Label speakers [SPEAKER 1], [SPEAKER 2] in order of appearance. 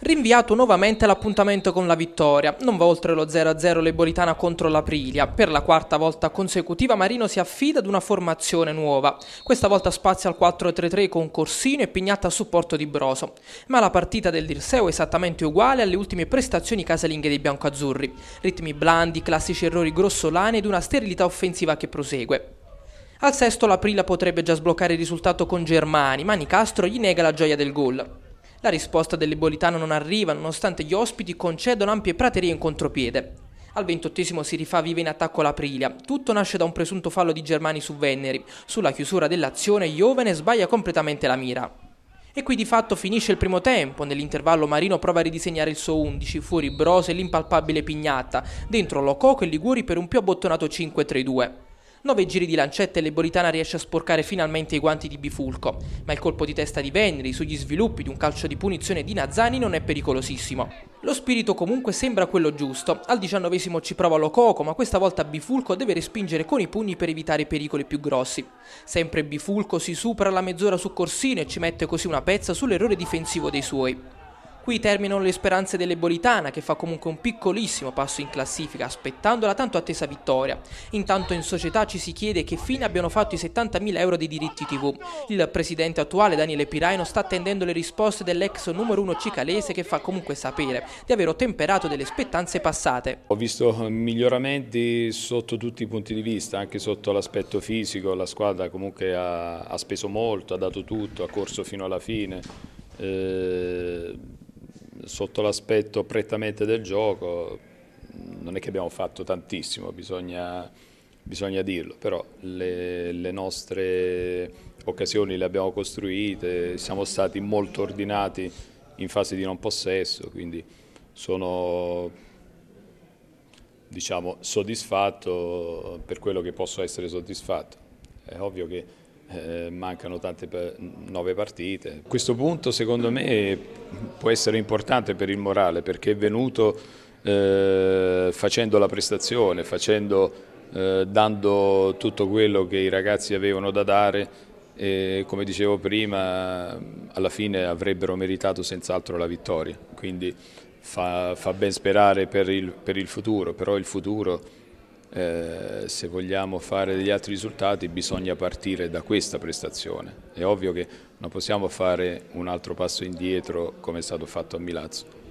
[SPEAKER 1] Rinviato nuovamente l'appuntamento con la vittoria, non va oltre lo 0-0 Lebolitana contro l'Aprilia. Per la quarta volta consecutiva Marino si affida ad una formazione nuova, questa volta spazia al 4-3-3 con Corsino e Pignatta a supporto di Broso. Ma la partita del Dirseo è esattamente uguale alle ultime prestazioni casalinghe dei biancoazzurri, ritmi blandi, classici errori grossolani ed una sterilità offensiva che prosegue. Al sesto l'Aprilia potrebbe già sbloccare il risultato con Germani, ma Nicastro gli nega la gioia del gol. La risposta dell'Ebolitano non arriva nonostante gli ospiti concedano ampie praterie in contropiede. Al ventottesimo si rifà viva in attacco l'Aprilia. Tutto nasce da un presunto fallo di Germani su Venneri. Sulla chiusura dell'azione Jovene sbaglia completamente la mira. E qui di fatto finisce il primo tempo, nell'intervallo Marino prova a ridisegnare il suo 11, fuori Brose e l'impalpabile Pignatta, dentro Lococo e Liguri per un più abbottonato 5-3-2. Nove giri di lancette e l'Eboritana riesce a sporcare finalmente i guanti di Bifulco, ma il colpo di testa di Venri sugli sviluppi di un calcio di punizione di Nazzani non è pericolosissimo. Lo spirito comunque sembra quello giusto, al diciannovesimo ci prova Lococo, ma questa volta Bifulco deve respingere con i pugni per evitare pericoli più grossi. Sempre Bifulco si supera la mezz'ora su Corsino e ci mette così una pezza sull'errore difensivo dei suoi. Qui terminano le speranze dell'Ebolitana che fa comunque un piccolissimo passo in classifica aspettando la tanto attesa vittoria. Intanto in società ci si chiede che fine abbiano fatto i 70.000 euro di diritti tv. Il presidente attuale Daniele Piraino sta attendendo le risposte dell'ex numero uno cicalese che fa comunque sapere di aver ottemperato delle aspettanze passate. Ho
[SPEAKER 2] visto eh, miglioramenti sotto tutti i punti di vista, anche sotto l'aspetto fisico, la squadra comunque ha, ha, speso molto, ha dato tutto, ha corso fino alla fine. Eh sotto l'aspetto prettamente del gioco non è che abbiamo fatto tantissimo, bisogna, bisogna dirlo, però le, le, nostre occasioni le abbiamo costruite, siamo stati molto ordinati in fase di non possesso, quindi sono diciamo, soddisfatto per quello che posso essere soddisfatto. È ovvio che eh, mancano tante nove partite. Questo punto secondo me può essere importante per il morale perché è venuto eh, facendo la prestazione, facendo, eh, dando tutto quello che i ragazzi avevano da dare e come dicevo prima alla fine avrebbero meritato senz'altro la vittoria, quindi fa, fa ben sperare per il, per il futuro, però il futuro eh, se vogliamo fare degli altri risultati bisogna partire da questa prestazione. È ovvio che non possiamo fare un altro passo indietro come è stato fatto a Milazzo.